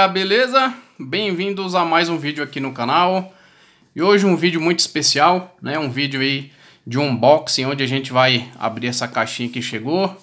galera, beleza? Bem-vindos a mais um vídeo aqui no canal E hoje um vídeo muito especial, né? Um vídeo aí de unboxing onde a gente vai abrir essa caixinha que chegou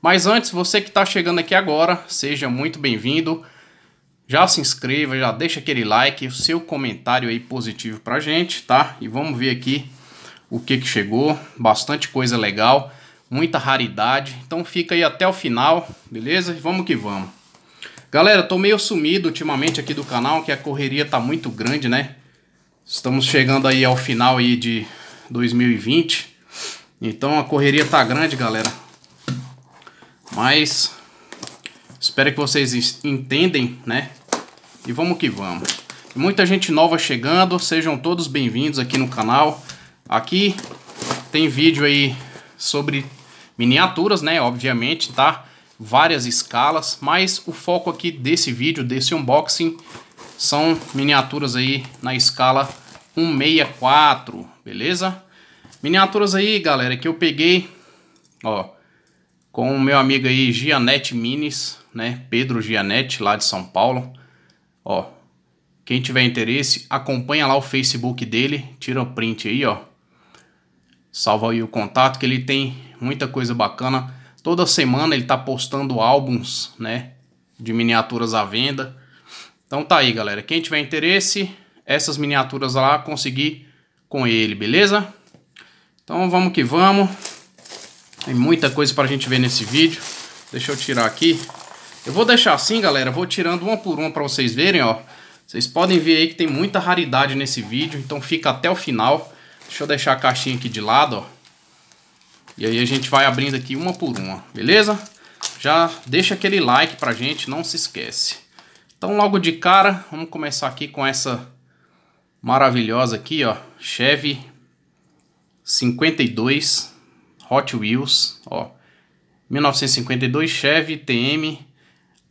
Mas antes, você que está chegando aqui agora, seja muito bem-vindo Já se inscreva, já deixa aquele like, o seu comentário aí positivo pra gente, tá? E vamos ver aqui o que que chegou, bastante coisa legal muita raridade. Então fica aí até o final, beleza? Vamos que vamos. Galera, tô meio sumido ultimamente aqui do canal, que a correria tá muito grande, né? Estamos chegando aí ao final aí de 2020. Então a correria tá grande, galera. Mas espero que vocês entendem, né? E vamos que vamos. Muita gente nova chegando, sejam todos bem-vindos aqui no canal. Aqui tem vídeo aí sobre miniaturas, né? Obviamente, tá? várias escalas, mas o foco aqui desse vídeo, desse unboxing, são miniaturas aí na escala 164, beleza? Miniaturas aí, galera, que eu peguei, ó, com o meu amigo aí Gianete Minis, né? Pedro Gianete, lá de São Paulo. Ó, quem tiver interesse, acompanha lá o Facebook dele, tira o print aí, ó. Salva aí o contato que ele tem muita coisa bacana Toda semana ele tá postando álbuns, né, de miniaturas à venda. Então tá aí, galera. Quem tiver interesse, essas miniaturas lá conseguir com ele, beleza? Então vamos que vamos. Tem muita coisa pra gente ver nesse vídeo. Deixa eu tirar aqui. Eu vou deixar assim, galera. Vou tirando uma por uma pra vocês verem, ó. Vocês podem ver aí que tem muita raridade nesse vídeo, então fica até o final. Deixa eu deixar a caixinha aqui de lado, ó. E aí a gente vai abrindo aqui uma por uma, beleza? Já deixa aquele like pra gente, não se esquece. Então logo de cara, vamos começar aqui com essa maravilhosa aqui, ó. Chevy 52 Hot Wheels, ó. 1952 Chevy TM,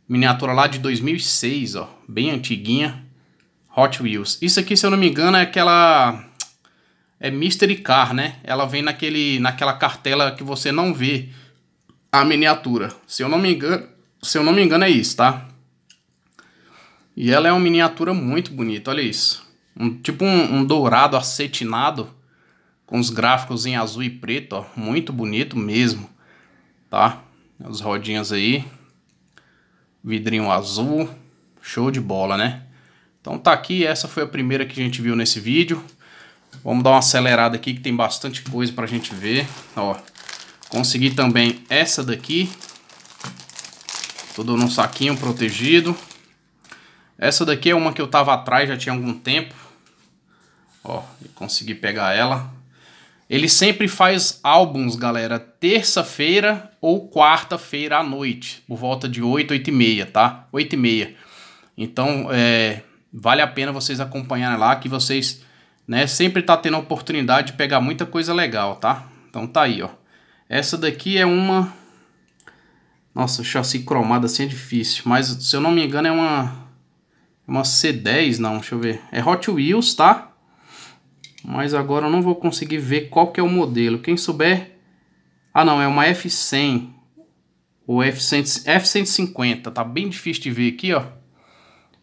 miniatura lá de 2006, ó. Bem antiguinha. Hot Wheels. Isso aqui, se eu não me engano, é aquela é Mystery Car, né? Ela vem naquele, naquela cartela que você não vê a miniatura. Se eu não me engano, se eu não me engano é isso, tá? E ela é uma miniatura muito bonita, olha isso. Um, tipo um, um dourado acetinado, com os gráficos em azul e preto, ó. Muito bonito mesmo, tá? As rodinhas aí. Vidrinho azul. Show de bola, né? Então tá aqui, essa foi a primeira que a gente viu nesse vídeo. Vamos dar uma acelerada aqui que tem bastante coisa pra gente ver. Ó, consegui também essa daqui. Tudo num saquinho protegido. Essa daqui é uma que eu tava atrás já tinha algum tempo. Ó, consegui pegar ela. Ele sempre faz álbuns, galera, terça-feira ou quarta-feira à noite, por volta de 8, 8 e meia, tá? 8 e meia. Então, é, vale a pena vocês acompanharem lá, que vocês né? Sempre tá tendo a oportunidade de pegar muita coisa legal, tá? Então tá aí, ó. Essa daqui é uma... Nossa, chassi cromado assim é difícil. Mas, se eu não me engano, é uma... É uma C10, não. Deixa eu ver. É Hot Wheels, tá? Mas agora eu não vou conseguir ver qual que é o modelo. Quem souber... Ah, não. É uma F100. Ou F100, F150. Tá bem difícil de ver aqui, ó.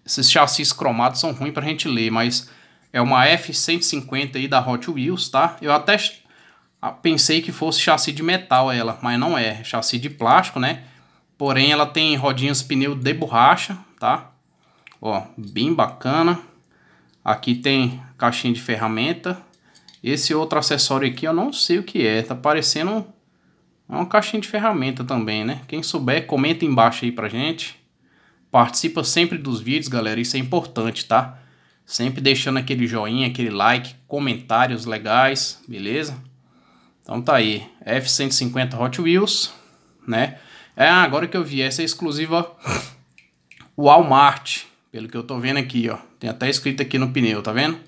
Esses chassis cromados são ruins pra gente ler, mas... É uma F-150 aí da Hot Wheels, tá? Eu até pensei que fosse chassi de metal ela, mas não é. é. chassi de plástico, né? Porém, ela tem rodinhas pneu de borracha, tá? Ó, bem bacana. Aqui tem caixinha de ferramenta. Esse outro acessório aqui eu não sei o que é. Tá parecendo uma caixinha de ferramenta também, né? Quem souber, comenta embaixo aí pra gente. Participa sempre dos vídeos, galera. Isso é importante, tá? Sempre deixando aquele joinha, aquele like, comentários legais, beleza? Então tá aí, F-150 Hot Wheels, né? É, agora que eu vi, essa é exclusiva Walmart, pelo que eu tô vendo aqui, ó. Tem até escrito aqui no pneu, tá vendo?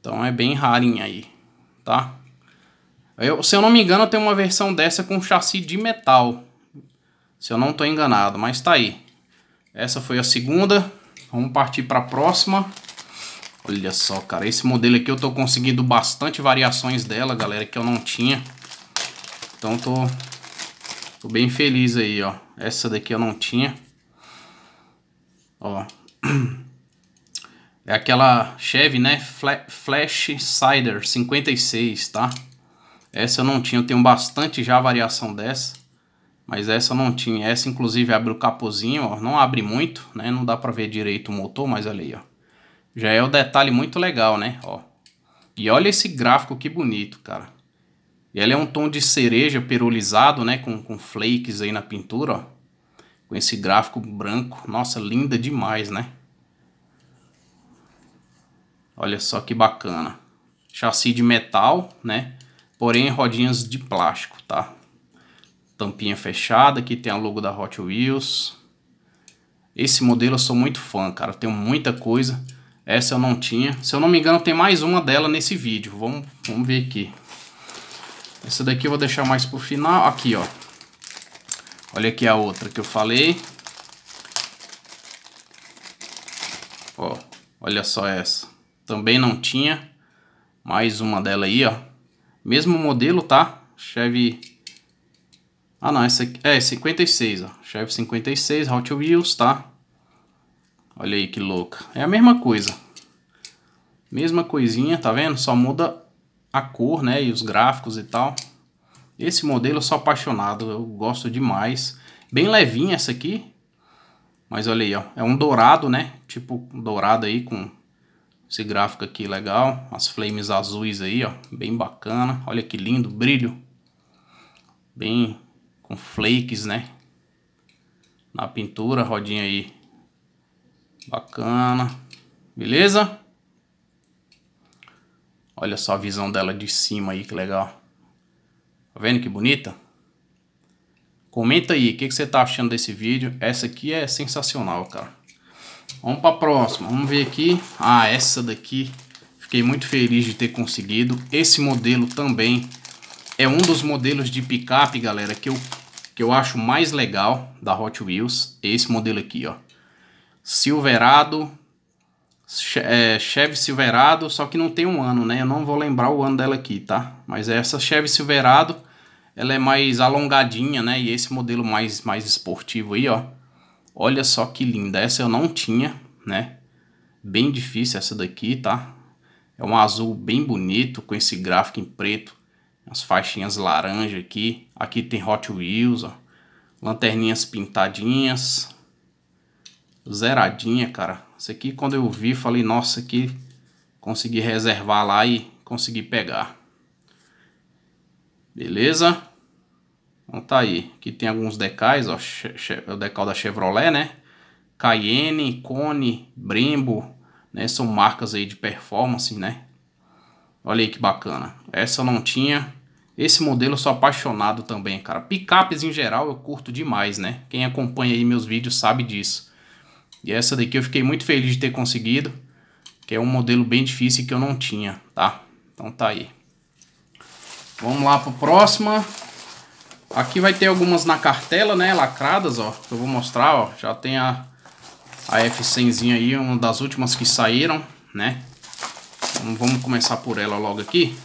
Então é bem rarinha aí, tá? Eu, se eu não me engano, tem uma versão dessa com chassi de metal. Se eu não tô enganado, mas tá aí. Essa foi a segunda. Vamos partir para a próxima. Olha só, cara. Esse modelo aqui eu tô conseguindo bastante variações dela, galera, que eu não tinha. Então tô, tô bem feliz aí, ó. Essa daqui eu não tinha. Ó. É aquela Chevy, né? Flash Cider 56, tá? Essa eu não tinha. Eu tenho bastante já variação dessa mas essa não tinha. Essa inclusive abre o capuzinho ó, não abre muito, né? Não dá para ver direito o motor, mas olha aí, ó. Já é um detalhe muito legal, né? Ó. E olha esse gráfico que bonito, cara. E ela é um tom de cereja perolizado, né? Com, com flakes aí na pintura, ó. Com esse gráfico branco. Nossa, linda demais, né? Olha só que bacana. Chassi de metal, né? Porém, rodinhas de plástico, tá? tampinha fechada, aqui tem a logo da Hot Wheels. Esse modelo eu sou muito fã, cara, tenho muita coisa. Essa eu não tinha. Se eu não me engano, tem mais uma dela nesse vídeo. Vamos, vamos ver aqui. Essa daqui eu vou deixar mais pro final. Aqui, ó. Olha aqui a outra que eu falei. Ó, olha só essa. Também não tinha. Mais uma dela aí, ó. Mesmo modelo, tá? Chevy ah não, essa aqui, é 56, ó. Chevy 56, Hot Wheels, tá? Olha aí que louca. É a mesma coisa. Mesma coisinha, tá vendo? Só muda a cor, né? E os gráficos e tal. Esse modelo eu sou apaixonado, eu gosto demais. Bem levinha essa aqui. Mas olha aí, ó. É um dourado, né? Tipo dourado aí com esse gráfico aqui legal. As flames azuis aí, ó. Bem bacana. Olha que lindo, brilho. Bem com flakes, né? Na pintura, rodinha aí. Bacana. Beleza? Olha só a visão dela de cima aí, que legal. Tá vendo que bonita? Comenta aí, o que, que você tá achando desse vídeo? Essa aqui é sensacional, cara. Vamos pra próxima. Vamos ver aqui. Ah, essa daqui. Fiquei muito feliz de ter conseguido. Esse modelo também é um dos modelos de picape, galera, que eu que eu acho mais legal da Hot Wheels é esse modelo aqui, ó. Silverado, é, Chevy Silverado, só que não tem um ano, né? Eu não vou lembrar o ano dela aqui, tá? Mas essa Chevy Silverado, ela é mais alongadinha, né? E esse modelo mais, mais esportivo aí, ó. Olha só que linda. Essa eu não tinha, né? Bem difícil essa daqui, tá? É um azul bem bonito, com esse gráfico em preto. As faixinhas laranja aqui. Aqui tem Hot Wheels, ó. Lanterninhas pintadinhas. Zeradinha, cara. Isso aqui quando eu vi, falei, nossa, aqui consegui reservar lá e consegui pegar. Beleza? Então tá aí. Aqui tem alguns decais, ó. O decal da Chevrolet, né? Cayenne, Cone, Brembo, né? São marcas aí de performance, né? Olha aí que bacana. Essa eu não tinha. Esse modelo eu sou apaixonado também, cara. Picapes em geral eu curto demais, né? Quem acompanha aí meus vídeos sabe disso. E essa daqui eu fiquei muito feliz de ter conseguido, que é um modelo bem difícil que eu não tinha, tá? Então tá aí. Vamos lá pro próximo. próxima. Aqui vai ter algumas na cartela, né? Lacradas, ó. Que eu vou mostrar, ó. Já tem a, a F100zinha aí, uma das últimas que saíram, né? Então, vamos começar por ela logo aqui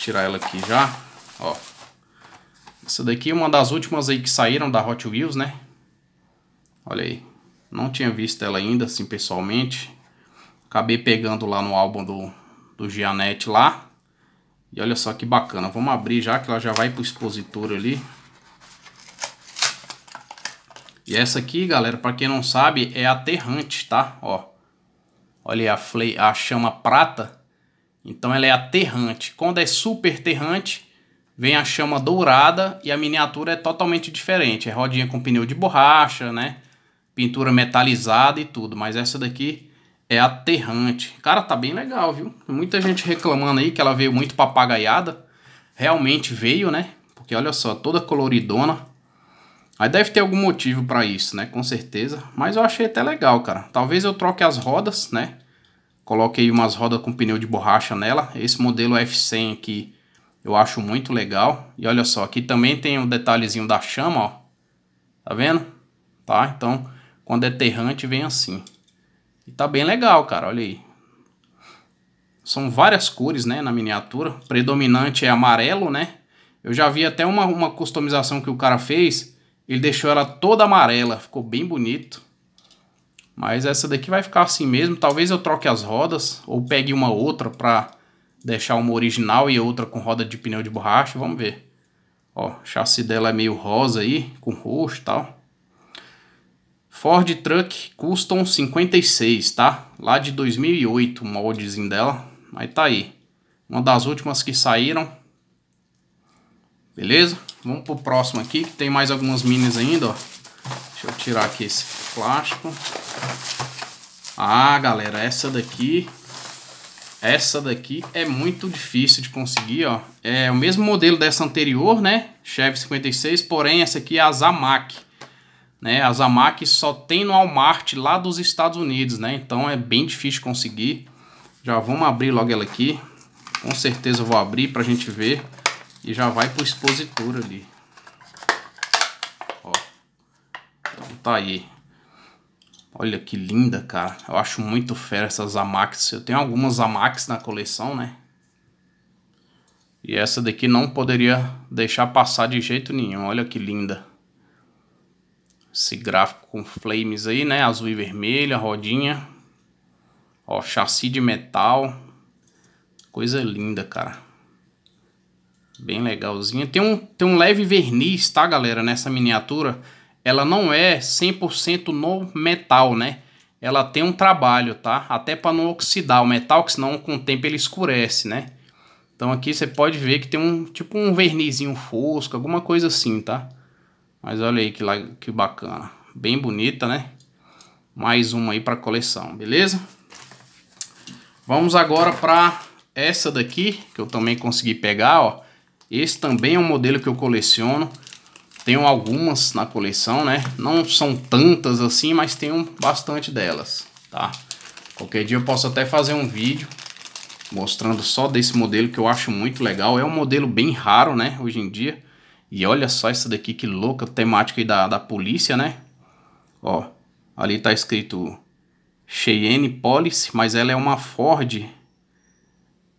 tirar ela aqui já, ó. Essa daqui é uma das últimas aí que saíram da Hot Wheels, né? Olha aí. Não tinha visto ela ainda, assim, pessoalmente. Acabei pegando lá no álbum do, do Gianetti lá. E olha só que bacana. Vamos abrir já, que ela já vai pro expositor ali. E essa aqui, galera, para quem não sabe, é aterrante, tá? Ó. Olha aí a, a chama prata então ela é aterrante. Quando é super terrante, vem a chama dourada e a miniatura é totalmente diferente. É rodinha com pneu de borracha, né? Pintura metalizada e tudo. Mas essa daqui é aterrante. Cara, tá bem legal, viu? Muita gente reclamando aí que ela veio muito papagaiada. Realmente veio, né? Porque olha só, toda coloridona. Aí deve ter algum motivo para isso, né? Com certeza. Mas eu achei até legal, cara. Talvez eu troque as rodas, né? Coloquei umas rodas com pneu de borracha nela. Esse modelo F100 aqui eu acho muito legal. E olha só, aqui também tem um detalhezinho da chama, ó. Tá vendo? Tá? Então, quando é terrante, vem assim. E tá bem legal, cara. Olha aí. São várias cores, né, na miniatura. Predominante é amarelo, né? Eu já vi até uma, uma customização que o cara fez. Ele deixou ela toda amarela. Ficou bem bonito. Mas essa daqui vai ficar assim mesmo. Talvez eu troque as rodas ou pegue uma outra para deixar uma original e outra com roda de pneu de borracha. Vamos ver. Ó, o chassi dela é meio rosa aí, com roxo e tal. Ford Truck Custom 56, tá? Lá de 2008 o moldezinho dela. Mas tá aí. Uma das últimas que saíram. Beleza? Vamos pro próximo aqui, que tem mais algumas minis ainda, ó. Deixa eu tirar aqui esse plástico. Ah, galera, essa daqui... Essa daqui é muito difícil de conseguir, ó. É o mesmo modelo dessa anterior, né? Chevy 56, porém essa aqui é a Zamac. Né? A Zamac só tem no Walmart lá dos Estados Unidos, né? Então é bem difícil de conseguir. Já vamos abrir logo ela aqui. Com certeza vou abrir pra gente ver. E já vai pro expositor ali. tá aí. Olha que linda, cara. Eu acho muito fera essas Amax. Eu tenho algumas Amax na coleção, né? E essa daqui não poderia deixar passar de jeito nenhum. Olha que linda. Esse gráfico com flames aí, né? Azul e vermelha, rodinha. Ó, chassi de metal. Coisa linda, cara. Bem legalzinha. Tem um, tem um leve verniz, tá, galera? Nessa miniatura ela não é 100% no metal, né? Ela tem um trabalho, tá? Até para não oxidar o metal, que senão com o tempo ele escurece, né? Então aqui você pode ver que tem um tipo um vernizinho fosco, alguma coisa assim, tá? Mas olha aí que, lá, que bacana. Bem bonita, né? Mais uma aí para coleção, beleza? Vamos agora para essa daqui, que eu também consegui pegar, ó. Esse também é um modelo que eu coleciono. Tenho algumas na coleção, né? Não são tantas assim, mas tenho bastante delas, tá? Qualquer dia eu posso até fazer um vídeo mostrando só desse modelo que eu acho muito legal. É um modelo bem raro, né, hoje em dia. E olha só essa daqui, que louca, temática aí da, da polícia, né? Ó, ali tá escrito Cheyenne Police, mas ela é uma Ford.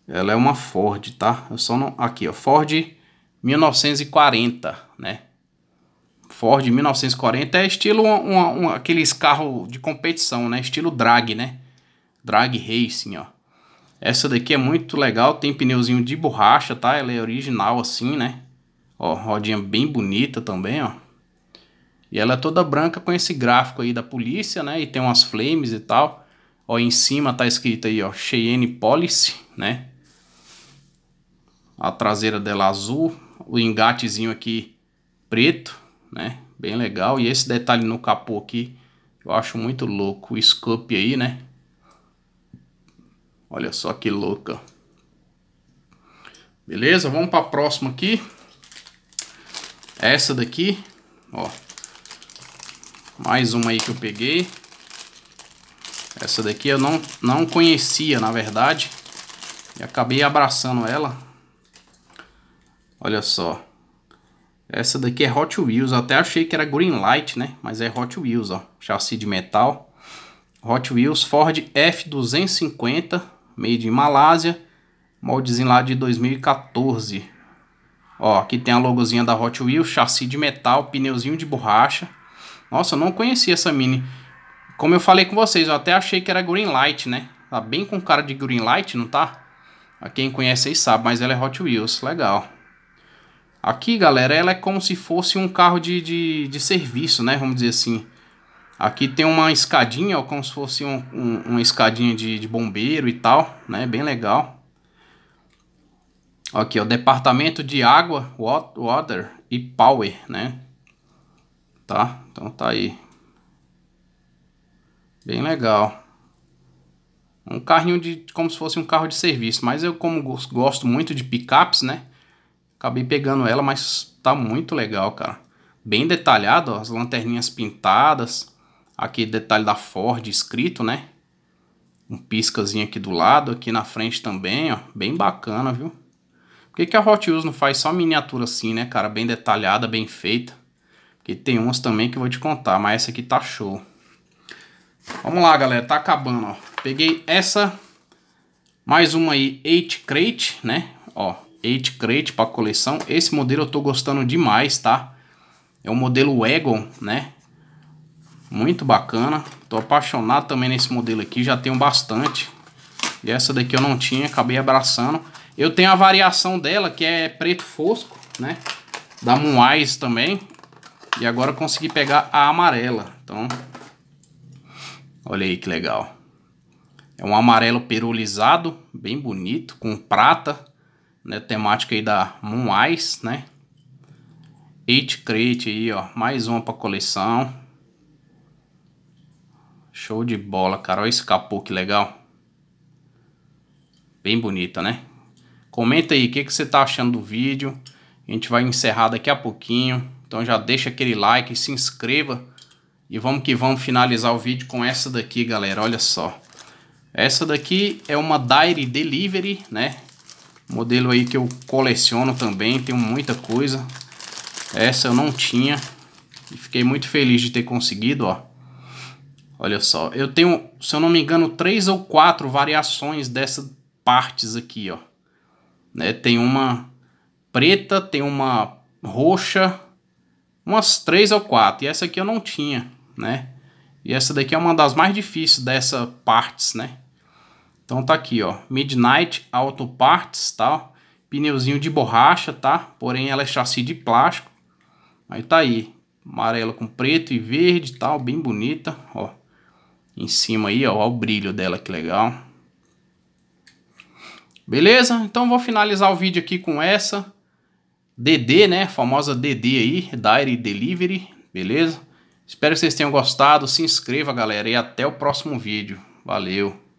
Ela é uma Ford, tá? Eu só não... Aqui, ó, Ford 1940, né? Ford 1940 é estilo um, aqueles carros de competição, né? Estilo drag, né? Drag Racing, ó. Essa daqui é muito legal, tem pneuzinho de borracha, tá? Ela é original assim, né? Ó, rodinha bem bonita também, ó. E ela é toda branca com esse gráfico aí da polícia, né? E tem umas flames e tal. Ó, em cima tá escrito aí, ó, Cheyenne Police, né? A traseira dela azul, o engatezinho aqui preto, né? Bem legal. E esse detalhe no capô aqui, eu acho muito louco. O scope aí, né? Olha só que louca. Beleza? Vamos para a próxima aqui. Essa daqui, ó. Mais uma aí que eu peguei. Essa daqui eu não, não conhecia, na verdade. E acabei abraçando ela. Olha só. Essa daqui é Hot Wheels, até achei que era Green Light, né? Mas é Hot Wheels, ó. Chassi de metal. Hot Wheels Ford F250, made em Malásia. Moldezinho lá de 2014. Ó, aqui tem a logozinha da Hot Wheels, chassi de metal, pneuzinho de borracha. Nossa, eu não conhecia essa Mini. Como eu falei com vocês, eu até achei que era Green Light, né? Tá bem com cara de Green Light, não tá? Quem conhece aí sabe, mas ela é Hot Wheels, legal. Aqui, galera, ela é como se fosse um carro de, de, de serviço, né? Vamos dizer assim. Aqui tem uma escadinha, ó, como se fosse um, um, uma escadinha de, de bombeiro e tal, né? Bem legal. Aqui, ó, departamento de água, water e power, né? Tá? Então tá aí. Bem legal. Um carrinho de como se fosse um carro de serviço, mas eu como gosto muito de picapes, né? Acabei pegando ela, mas tá muito legal, cara. Bem detalhado, ó, as lanterninhas pintadas. Aqui detalhe da Ford escrito, né? Um piscazinho aqui do lado, aqui na frente também, ó. Bem bacana, viu? Por que, que a Hot Wheels não faz só miniatura assim, né, cara? Bem detalhada, bem feita. Porque tem umas também que eu vou te contar, mas essa aqui tá show. Vamos lá, galera, tá acabando, ó. Peguei essa, mais uma aí, 8 Crate, né? Ó, 8 crate para coleção. Esse modelo eu tô gostando demais, tá? É o modelo Wagon, né? Muito bacana. Tô apaixonado também nesse modelo aqui, já tenho bastante. E essa daqui eu não tinha, acabei abraçando. Eu tenho a variação dela, que é preto fosco, né? Da Moonwise também. E agora consegui pegar a amarela. Então, olha aí que legal. É um amarelo perolizado, bem bonito, com prata né, temática aí da Moon Eyes, né? Eight Crate aí, ó, mais uma para coleção. Show de bola, cara, olha esse capô que legal. Bem bonita, né? Comenta aí o que, que você tá achando do vídeo. A gente vai encerrar daqui a pouquinho. Então já deixa aquele like, se inscreva. E vamos que vamos finalizar o vídeo com essa daqui, galera. Olha só. Essa daqui é uma Diary Delivery, né? Modelo aí que eu coleciono também, tenho muita coisa. Essa eu não tinha. E fiquei muito feliz de ter conseguido, ó. Olha só, eu tenho, se eu não me engano, três ou quatro variações dessas partes aqui, ó. Né? Tem uma preta, tem uma roxa, umas três ou quatro. E essa aqui eu não tinha, né? E essa daqui é uma das mais difíceis dessa partes, né? Então tá aqui, ó, Midnight Auto Parts, tá? Pneuzinho de borracha, tá? Porém ela é chassi de plástico. Aí tá aí, amarelo com preto e verde, tal, bem bonita, ó. Em cima aí, ó, ó o brilho dela, que legal. Beleza? Então vou finalizar o vídeo aqui com essa DD, né? Famosa DD aí, Diary Delivery, beleza? Espero que vocês tenham gostado, se inscreva, galera, e até o próximo vídeo. Valeu!